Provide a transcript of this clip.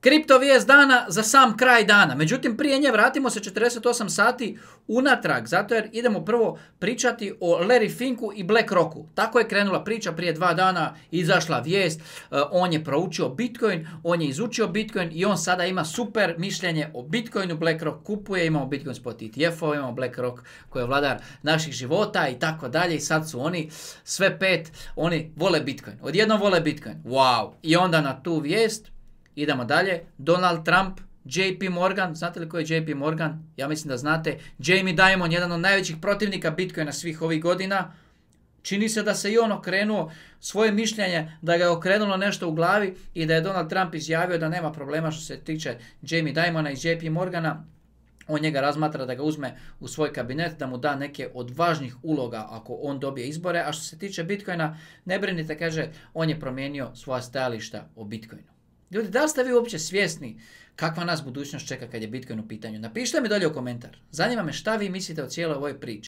Kripto vijest dana za sam kraj dana. Međutim, prije nje vratimo se 48 sati unatrag, zato jer idemo prvo pričati o Larry Finku i BlackRocku. Tako je krenula priča, prije dva dana izašla vijest, eh, on je proučio Bitcoin, on je izučio Bitcoin i on sada ima super mišljenje o Bitcoinu. BlackRock kupuje, imamo Bitcoin spot ETF-ova, imamo BlackRock koji je vladar naših života i tako dalje. I sad su oni sve pet, oni vole Bitcoin. Odjednom vole Bitcoin. Wow! I onda na tu vijest Idemo dalje. Donald Trump, JP Morgan, znate li ko je JP Morgan? Ja mislim da znate. Jamie Dimon, jedan od najvećih protivnika Bitcoina svih ovih godina. Čini se da se i on okrenuo svoje mišljenje, da ga je okrenulo nešto u glavi i da je Donald Trump izjavio da nema problema što se tiče Jamie Dimona i JP Morgana. On njega razmatra da ga uzme u svoj kabinet, da mu da neke od važnih uloga ako on dobije izbore. A što se tiče Bitcoina, ne brinite, kaže, on je promijenio svoja stajališta o Bitcoinu. Ljudi, da li ste vi uopće svjesni kakva nas budućnost čeka kad je Bitcoin u pitanju? Napišite mi dolje u komentar. Zanima me šta vi mislite o cijeloj ovoj priči.